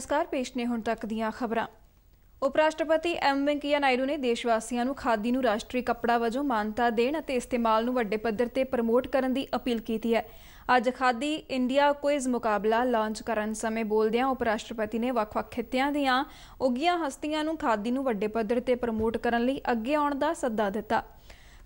ਨਮਸਕਾਰ ਪੇਸ਼ ਨੇ ਹੁਣ ਤੱਕ ਦੀਆਂ ਖਬਰਾਂ ਉਪ ਰਾਸ਼ਟਰਪਤੀ ਐਮ ਵੈਂਕਈਆ ਨਾਇਡੂ ਨੇ ਦੇਸ਼ ਵਾਸੀਆਂ ਨੂੰ ਖਾਦੀ ਨੂੰ ਰਾਸ਼ਟਰੀ ਕੱਪੜਾ ਵਜੋਂ ਮਾਨਤਾ ਦੇਣ ਅਤੇ ਇਸਤੇਮਾਲ ਨੂੰ ਵੱਡੇ ਪੱਧਰ ਤੇ ਪ੍ਰਮੋਟ ਕਰਨ ਦੀ ਅਪੀਲ ਕੀਤੀ ਹੈ ਅੱਜ ਖਾਦੀ ਇੰਡੀਆ ਕੁਇਜ਼ ਮੁਕਾਬਲਾ ਲਾਂਚ ਕਰਨ ਸਮੇਂ ਬੋਲਦਿਆਂ ਉਪ ਰਾਸ਼ਟਰਪਤੀ ਨੇ ਵੱਖ-ਵੱਖ ਖੇਤਿਆਂ ਦੀਆਂ ਉਗੀਆਂ ਹਸਤੀਆਂ ਨੂੰ ਖਾਦੀ ਨੂੰ ਵੱਡੇ ਪੱਧਰ ਤੇ ਪ੍ਰਮੋਟ ਕਰਨ ਲਈ ਅੱਗੇ ਆਉਣ ਦਾ ਸੱਦਾ ਦਿੱਤਾ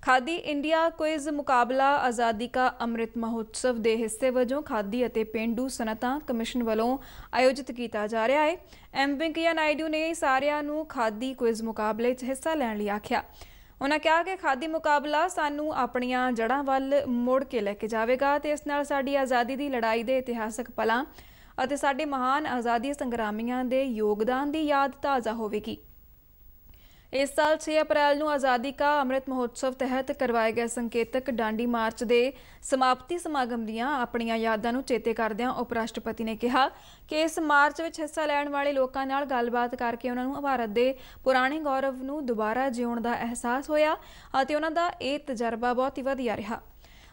ਖਾਦੀ ਇੰਡੀਆ ਕੁਇਜ਼ ਮੁਕਾਬਲਾ ਆਜ਼ਾਦੀ ਕਾ ਅੰਮ੍ਰਿਤ ਮਹੋਤਸਵ ਦੇ ਹਿੱਸੇ ਵਜੋਂ ਖਾਦੀ ਅਤੇ ਪਿੰਡੂ ਸਨਤਾਂ ਕਮਿਸ਼ਨ ਵੱਲੋਂ ਆਯੋਜਿਤ ਕੀਤਾ ਜਾ ਰਿਹਾ ਹੈ ਐਮ ਵਿੰਕਿਆ ਨਾਇਡੂ ਨੇ ਸਾਰਿਆਂ ਨੂੰ ਖਾਦੀ ਕੁਇਜ਼ ਮੁਕਾਬਲੇ 'ਚ ਹਿੱਸਾ ਲੈਣ ਲਈ ਆਖਿਆ ਉਹਨਾਂ ਕਿਹਾ ਕਿ ਖਾਦੀ ਮੁਕਾਬਲਾ ਸਾਨੂੰ ਆਪਣੀਆਂ ਜੜ੍ਹਾਂ ਵੱਲ ਮੁੜ ਕੇ ਲੈ ਕੇ ਜਾਵੇਗਾ ਤੇ ਇਸ ਨਾਲ ਸਾਡੀ ਆਜ਼ਾਦੀ ਦੀ ਲੜਾਈ ਦੇ ਇਤਿਹਾਸਕ ਪਲਾਂ ਅਤੇ ਸਾਡੇ ਮਹਾਨ ਆਜ਼ਾਦੀ ਸੰਗਰਾਮੀਆਂ ਦੇ ਯੋਗਦਾਨ ਦੀ ਯਾਦ ਤਾਜ਼ਾ ਹੋਵੇਗੀ ਇਸ ਸਾਲ 6 ਅਪ੍ਰੈਲ ਨੂੰ ਆਜ਼ਾਦੀ ਕਾ ਅੰਮ੍ਰਿਤ ਮਹੋਤਸਵ ਤਹਿਤ ਕਰਵਾਏ ਗਏ ਸੰਕੇਤਕ ਡਾਂਡੀ ਮਾਰਚ ਦੇ ਸਮਾਪਤੀ ਸਮਾਗਮ ਦੀਆਂ ਆਪਣੀਆਂ ਯਾਦਾਂ ਨੂੰ ਚੇਤੇ ਕਰਦਿਆਂ ਉਪ ਰਾਸ਼ਟਰਪਤੀ ਨੇ ਕਿਹਾ ਕਿ ਇਸ ਮਾਰਚ ਵਿੱਚ ਹਿੱਸਾ ਲੈਣ ਵਾਲੇ ਲੋਕਾਂ ਨਾਲ ਗੱਲਬਾਤ ਕਰਕੇ ਉਹਨਾਂ ਨੂੰ ਭਾਰਤ ਦੇ ਪੁਰਾਣੇ ਗੌਰਵ ਨੂੰ ਦੁਬਾਰਾ ਜਿਉਣ ਦਾ ਅਹਿਸਾਸ ਹੋਇਆ ਅਤੇ ਉਹਨਾਂ ਦਾ ਇਹ ਤਜਰਬਾ ਬਹੁਤ ਹੀ ਵਧੀਆ ਰਿਹਾ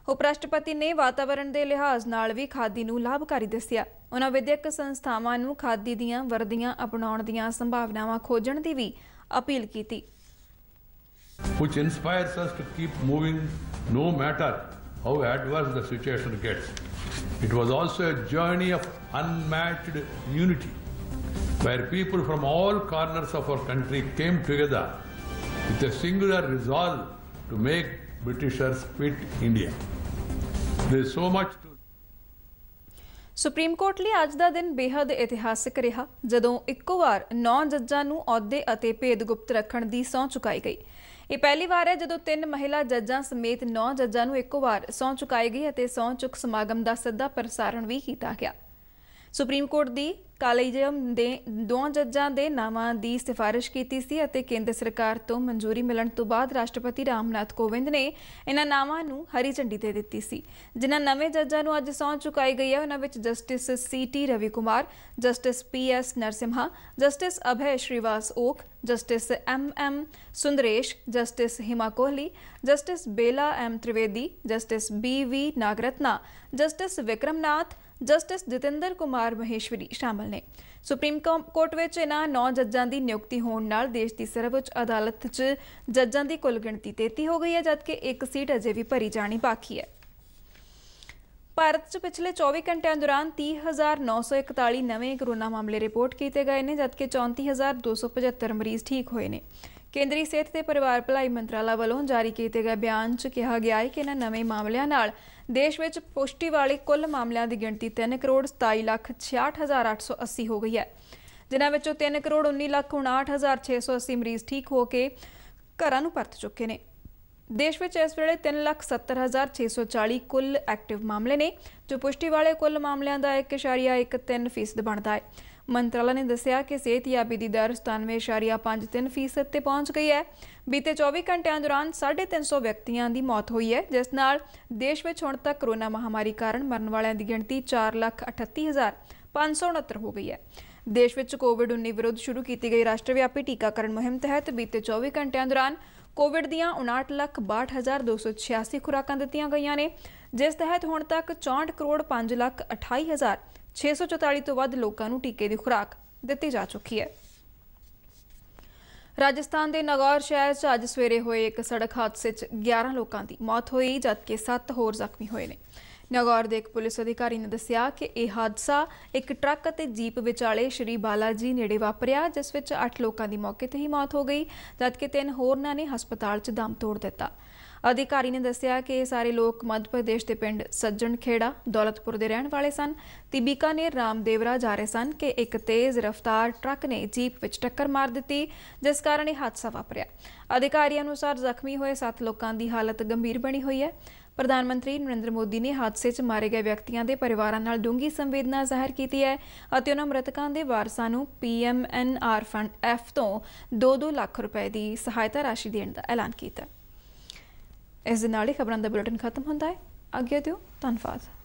ਉਪ ਰਾਸ਼ਟਰਪਤੀ ਨੇ ਵਾਤਾਵਰਣ ਦੇ ਲਿਹਾਜ਼ ਨਾਲ ਵੀ ਖਾਦੀ ਨੂੰ ਲਾਭਕਾਰੀ ਦੱਸਿਆ ਉਹਨਾਂ ਵਿਦਿਅਕ ਸੰਸਥਾਵਾਂ ਨੂੰ ਖਾਦੀ ਦੀਆਂ ਵਰਦੀਆਂ ਅਪਣਾਉਣ ਦੀਆਂ ਸੰਭਾਵਨਾਵਾਂ ਖੋਜਣ ਦੀ ਵੀ which inspires us to keep moving no matter how adverse the situation gets. It was also a journey of unmatched unity where people from all corners of our country came together with a singular resolve to make Britishers quit India. There is so much to supreme court ਲਈ ਅੱਜ ਦਾ ਦਿਨ ਬੇਹੱਦ ਇਤਿਹਾਸਕ ਰਿਹਾ ਜਦੋਂ ਇੱਕੋ ਵਾਰ ਨੌ ਜੱਜਾਂ ਨੂੰ ਅਹੁਦੇ ਅਤੇ ਭੇਦ ਗੁਪਤ ਰੱਖਣ ਦੀ ਸਹੁੰ ਚੁਕਾਈ ਗਈ ਇਹ ਪਹਿਲੀ ਵਾਰ ਹੈ ਜਦੋਂ ਤਿੰਨ ਮਹਿਲਾ ਜੱਜਾਂ ਸਮੇਤ ਨੌ ਜੱਜਾਂ ਨੂੰ ਇੱਕੋ ਵਾਰ ਸਹੁੰ ਚੁਕਾਈ ਗਈ ਅਤੇ ਸਹੁੰ ਚੁੱਕ ਸਮਾਗਮ ਦਾ ਸਿੱਧਾ ਪ੍ਰਸਾਰਣ ਵੀ ਕੀਤਾ ਗਿਆ ਸੁਪਰੀਮ ਕੋਰਟ ਦੀ ਕਾਲਜਮ ਦੇ ਦੋ ਜੱਜਾਂ ਦੇ ਨਾਵਾਂ ਦੀ ਸਿਫਾਰਿਸ਼ ਕੀਤੀ ਸੀ ਅਤੇ ਕੇਂਦਰ ਸਰਕਾਰ ਤੋਂ ਮਨਜ਼ੂਰੀ ਮਿਲਣ ਤੋਂ ਬਾਅਦ ਰਾਸ਼ਟਰਪਤੀ ਰਾਮਨਾਥ ਕੋਵਿੰਦ ਨੇ ਇਹਨਾਂ ਨਾਵਾਂ ਨੂੰ ਹਰੀ ਝੰਡੀ ਦੇ ਦਿੱਤੀ ਸੀ ਜਿਨ੍ਹਾਂ ਨਵੇਂ ਜੱਜਾਂ ਨੂੰ ਅੱਜ ਸੌਂ ਚੁਕਾਈ ਗਈ ਹੈ ਉਹਨਾਂ ਵਿੱਚ justice C T Ravi Kumar justice P S Narasimha justice Abhay Shrinivas Oka justice M M Sundresh justice Hima Kohli justice Bela M Trivedi justice B V Nagarathna justice Vikram Nath justice Jitendra Kumar Maheshwari ਸ਼ਾਮਲ ਨੇ ਸੁਪਰੀਮ ਕੋਰਟ ਵਿੱਚ ਇਹਨਾਂ 9 ਜੱਜਾਂ ਦੀ ਨਿਯੁਕਤੀ ਹੋਣ ਨਾਲ ਦੇਸ਼ ਦੀ ਸਰਵਉੱਚ ਅਦਾਲਤ 'ਚ ਜੱਜਾਂ ਦੀ ਕੁੱਲ ਗਿਣਤੀ 33 ਹੋ ਗਈ ਹੈ ਜਦਕਿ ਇੱਕ ਸੀਟ ਅਜੇ ਵੀ ਭਰੀ ਜਾਣੀ ਬਾਕੀ ਹੈ ਭਾਰਤ 'ਚ ਪਿਛਲੇ 24 ਘੰਟਿਆਂ ਦੌਰਾਨ 30941 ਨਵੇਂ ਕੋਰੋਨਾ ਮਾਮਲੇ ਰਿਪੋਰਟ ਕੀਤੇ ਗਏ ਨੇ ਜਦਕਿ 34275 ਮਰੀਜ਼ ਠੀਕ ਹੋਏ ਨੇ ਕੇਂਦਰੀ ਸਿਹਤ ਤੇ ਪਰਿਵਾਰ ਭਲਾਈ ਮੰਤਰਾਲਾ ਵੱਲੋਂ ਜਾਰੀ ਕੀਤੇ ਗਏ ਬਿਆਨ 'ਚ ਕਿਹਾ ਗਿਆ ਹੈ ਕਿ ਇਹਨਾਂ ਨਵੇਂ ਮਾਮਲਿਆਂ ਨਾਲ ਦੇਸ਼ ਵਿੱਚ ਪੁਸ਼ਟੀ ਵਾਲੇ ਕੁੱਲ ਮਾਮਲਿਆਂ ਦੀ ਗਿਣਤੀ 3 ਕਰੋੜ 27 ਲੱਖ 66880 ਹੋ ਗਈ ਹੈ ਜਿਨ੍ਹਾਂ ਵਿੱਚੋਂ 3 ਕਰੋੜ 19 ਲੱਖ 59680 ਮਰੀਜ਼ ਠੀਕ ਹੋ ਕੇ ਘਰਾਂ ਨੂੰ ਪਰਤ ਚੁੱਕੇ ਨੇ ਦੇਸ਼ ਵਿੱਚ ਇਸ ਵੇਲੇ 370640 ਕੁੱਲ ਐਕਟਿਵ ਮਾਮਲੇ ਨੇ ਜੋ ਪੁਸ਼ਟੀ ਵਾਲੇ ਕੁੱਲ ਮਾਮਲਿਆਂ ਦਾ 1.13% ਬਣਦਾ ਹੈ ਮੰਤਰਾਲਾ ਨੇ ਦੱਸਿਆ ਕਿ ਯਾਬੀ ਦੀ ਦਰ 97.53% ਤੇ ਪਹੁੰਚ ਗਈ ਹੈ ਬੀਤੇ 24 ਘੰਟਿਆਂ ਦੌਰਾਨ 350 ਵਿਅਕਤੀਆਂ ਦੀ ਮੌਤ ਹੋਈ ਹੈ ਜਿਸ ਨਾਲ ਦੇਸ਼ ਵਿੱਚ ਹੁਣ ਤੱਕ ਕਰੋਨਾ ਮਹਾਮਾਰੀ ਕਾਰਨ ਮਰਨ ਵਾਲਿਆਂ ਦੀ ਗਿਣਤੀ 438569 ਹੋ ਗਈ ਹੈ ਦੇਸ਼ ਵਿੱਚ ਕੋਵਿਡ-19 ਵਿਰੁੱਧ ਸ਼ੁਰੂ ਕੀਤੀ ਗਈ ਰਾਸ਼ਟਰਵਿਆਪੀ ਟੀਕਾਕਰਨ ਮੁਹਿੰਮ ਤਹਿਤ ਬੀਤੇ 24 ਘੰਟਿਆਂ ਦੌਰਾਨ ਕੋਵਿਡ ਦੀਆਂ 59,62,286 ਖੁਰਾਕਾਂ ਦਿੱਤੀਆਂ ਗਈਆਂ ਨੇ ਜਿਸ ਤਹਿਤ ਹੁਣ ਤੱਕ 64 ਕਰੋੜ 5 ਲੱਖ 28 ਹਜ਼ਾਰ 644 ਤੋਂ ਵੱਧ ਲੋਕਾਂ ਨੂੰ ਟੀਕੇ ਦੀ ਖੁਰਾਕ ਦਿੱਤੀ ਜਾ ਚੁੱਕੀ ਹੈ ਰਾਜਸਥਾਨ ਦੇ ਨਗੌਰ ਸ਼ਹਿਰ 'ਚ ਅੱਜ ਸਵੇਰੇ ਹੋਏ ਇੱਕ ਸੜਕ ਹਾਦਸੇ 'ਚ 11 ਲੋਕਾਂ ਦੀ ਮੌਤ ਹੋਈ ਜਦਕਿ 7 ਹੋਰ ਜ਼ਖਮੀ ਹੋਏ ਨੇ ਨਗੌਰ ਦੇ ਇੱਕ ਪੁਲਿਸ ਅਧਿਕਾਰੀ ਨੇ ਦੱਸਿਆ ਕਿ ਇਹ ਹਾਦਸਾ ਇੱਕ ਟਰੱਕ ਅਤੇ ਜੀਪ ਵਿਚਾਲੇ ਸ਼੍ਰੀ ਬਾਲਾਜੀ ਨੇੜੇ ਵਾਪਰਿਆ ਜਿਸ ਵਿੱਚ 8 ਲੋਕਾਂ ਦੀ ਮੌਕੇ ਤੇ ਹੀ ਮੌਤ ਹੋ ਗਈ ਜਦਕਿ 3 ਹੋਰਨਾਂ ਨੇ ਹਸਪਤਾਲ 'ਚ ਦਮ ਤੋੜ ਦਿੱਤਾ ਅਧਿਕਾਰੀ ਨੇ ਦੱਸਿਆ ਕਿ ਇਹ ਸਾਰੇ ਲੋਕ ਮੱਧ ਪ੍ਰਦੇਸ਼ ਦੇ ਪਿੰਡ ਸੱਜਣ ਖੇੜਾ ਦੌਲਤਪੁਰ ਦੇ ਰਹਿਣ ਵਾਲੇ ਸਨ ਤੇ ਬੀਕਾਨੇਰ ਰਾਮਦੇਵਰਾ ਜਾ ਰਹੇ ਸਨ ਕਿ ਇੱਕ ਤੇਜ਼ ਰਫ਼ਤਾਰ ਟਰੱਕ ਨੇ ਜੀਪ ਵਿੱਚ ਟੱਕਰ ਮਾਰ ਦਿੱਤੀ ਜਿਸ ਕਾਰਨ ਇਹ ਹਾਦਸਾ ਵਾਪਰਿਆ ਅਧਿਕਾਰੀਆਂ ਅਨੁਸਾਰ ਜ਼ਖਮੀ ਹੋਏ 7 ਲੋਕਾਂ ਦੀ ਹਾਲਤ ਗੰਭੀਰ ਬਣੀ ਹੋਈ ਹੈ ਪ੍ਰਧਾਨ ਮੰਤਰੀ ਨਰਿੰਦਰ ਮੋਦੀ ਨੇ ਹਾਦਸੇ 'ਚ ਮਾਰੇ ਗਏ ਵਿਅਕਤੀਆਂ ਦੇ ਪਰਿਵਾਰਾਂ ਨਾਲ ਡੂੰਘੀ ਸੰਵੇਦਨਾ ਜ਼ਾਹਰ ਕੀਤੀ ਹੈ ਅਤੇ ਉਹਨਾਂ ਮ੍ਰਿਤਕਾਂ ਦੇ ਵਾਰਸਾਂ ਨੂੰ ਪੀਐਮਐਨਆਰ ਫੰਡ ਐਫ ਤੋਂ 2-2 ਲੱਖ ਰੁਪਏ ਦੀ ਸਹਾਇਤਾ ਰਾਸ਼ੀ ਦੇਣ ਦਾ ਐਲਾਨ ਕੀਤਾ ਹੈ ਇਸ ਦੇ ਨਾਲ ਹੀ ਖਬਰਾਂ ਦਾ ਬੁਲੇਟਿਨ ਖਤਮ ਹੁੰਦਾ ਹੈ ਅੱਗੇ ਦਿਓ ਧੰਨਵਾਦ